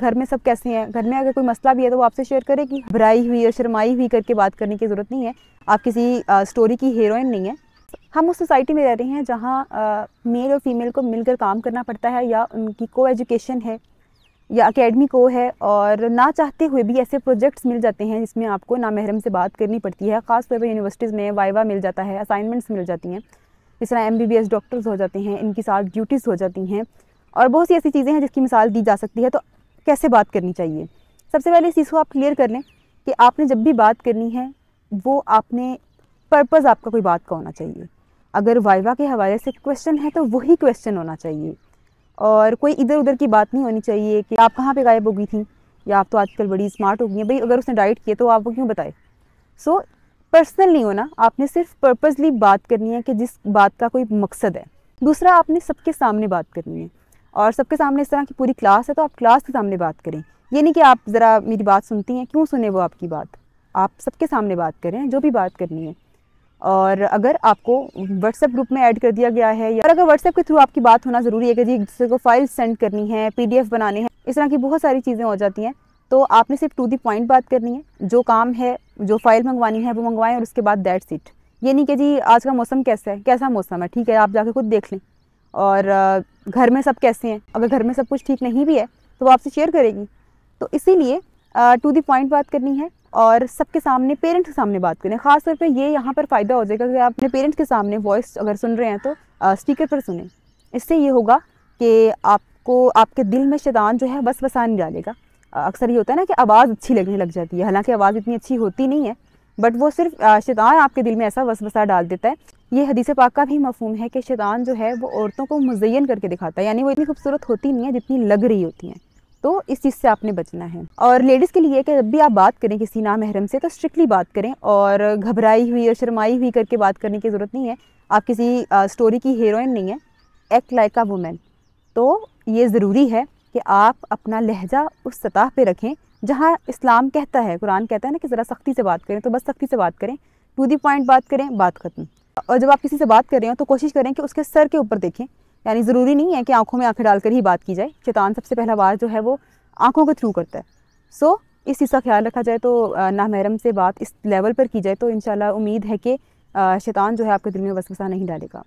घर में सब कैसे हैं घर में अगर कोई मसला भी है तो वो आपसे शेयर करेगी भराई घबराई हुई और शर्माई हुई करके बात करने की ज़रूरत नहीं है आप किसी आ, स्टोरी की हीरोइन नहीं है हम उस सोसाइटी में रह रहे हैं जहाँ मेल और फीमेल को मिलकर काम करना पड़ता है या उनकी को एजुकेशन है या अकेडमी को है और ना चाहते हुए भी ऐसे प्रोजेक्ट्स मिल जाते हैं जिसमें आपको ना महरम से बात करनी पड़ती है ख़ास तौर पर यूनिवर्सिटीज़ में वाइवा मिल जाता है असाइनमेंट्स मिल जाती हैं जिस तरह एम डॉक्टर्स हो जाते हैं इनके साथ ड्यूटीज़ हो जाती हैं और बहुत सी ऐसी चीज़ें हैं जिसकी मिसाल दी जा सकती है तो कैसे बात करनी चाहिए सबसे पहले इस चीज़ को आप क्लियर कर लें कि आपने जब भी बात करनी है वो आपने पर्पज़ आपका कोई बात का होना चाहिए अगर वाइवा के हवाले से क्वेश्चन है तो वही क्वेश्चन होना चाहिए और कोई इधर उधर की बात नहीं होनी चाहिए कि आप कहाँ पे गायब हो गई थी या आप तो आजकल बड़ी स्मार्ट हो गई हैं भाई अगर उसने डाइट किया तो आप वो क्यों बताए सो so, पर्सनल नहीं होना आपने सिर्फ पर्पज़ली बात करनी है कि जिस बात का कोई मकसद है दूसरा आपने सबके सामने बात करनी है और सबके सामने इस तरह की पूरी क्लास है तो आप क्लास के सामने बात करें ये नहीं कि आप ज़रा मेरी बात सुनती हैं क्यों सुने वो आपकी बात आप सबके सामने बात करें जो भी बात करनी है और अगर आपको व्हाट्सएप ग्रुप में ऐड कर दिया गया है या अगर व्हाट्सएप के थ्रू आपकी बात होना ज़रूरी है कि जी दूसरे को फाइल सेंड करनी है पी बनाने हैं इस तरह की बहुत सारी चीज़ें हो जाती हैं तो आपने सिर्फ टू दी पॉइंट बात करनी है जो काम है जो फाइल मंगवानी है वो मंगवाएं और उसके बाद दैट्स इट ये नहीं कि जी आज का मौसम कैसा है कैसा मौसम है ठीक है आप जाके खुद देख लें और घर में सब कैसे हैं अगर घर में सब कुछ ठीक नहीं भी है तो वो आपसे शेयर करेगी तो इसीलिए टू दी पॉइंट बात करनी है और सबके सामने पेरेंट्स के सामने बात करें खास तौर पे ये यहाँ पर फ़ायदा हो जाएगा कि आप अपने पेरेंट्स के सामने वॉइस अगर सुन रहे हैं तो स्पीकर पर सुने इससे ये होगा कि आपको आपके दिल में शैतान जो है बस बसा नहीं डालेगा अक्सर ये होता है ना कि आवाज़ अच्छी लगने लग जाती है हालांकि आवाज़ इतनी अच्छी होती नहीं है बट वो सिर्फ शैतान आपके दिल में ऐसा वस बसा डाल देता है ये हदीस पाक का भी मफहम है कि शैतान जो है वो औरतों को मुजयन करके दिखाता है यानी वो इतनी खूबसूरत होती नहीं है जितनी लग रही होती हैं तो इस चीज़ से आपने बचना है और लेडीज़ के लिए कि जब भी आप बात करें किसी नामहरम से तो स्ट्रिक्टली बात करें और घबराई हुई और शरमाई हुई करके बात करने की ज़रूरत नहीं है आप किसी आ, स्टोरी की हीरोइन नहीं है एक्ट लाइक अ वुमेन तो ये ज़रूरी है कि आप अपना लहजा उस सतह पे रखें जहाँ इस्लाम कहता है कुरान कहता है ना कि ज़रा सख्ती से बात करें तो बस सख्ती से बात करें टू दी पॉइंट बात करें बात ख़त्म और जब आप किसी से बात कर रहे हो तो कोशिश करें कि उसके सर के ऊपर देखें यानी ज़रूरी नहीं है कि आंखों में आंखें डालकर ही बात की जाए शैतान सबसे पहला बार जो है वो आंखों के थ्रू करता है सो so, इस चीज़ का ख्याल रखा जाए तो नामहरम से बात इस लेवल पर की जाए तो इन उम्मीद है कि शैतान जो है आपके दिल में वसवसा नहीं डालेगा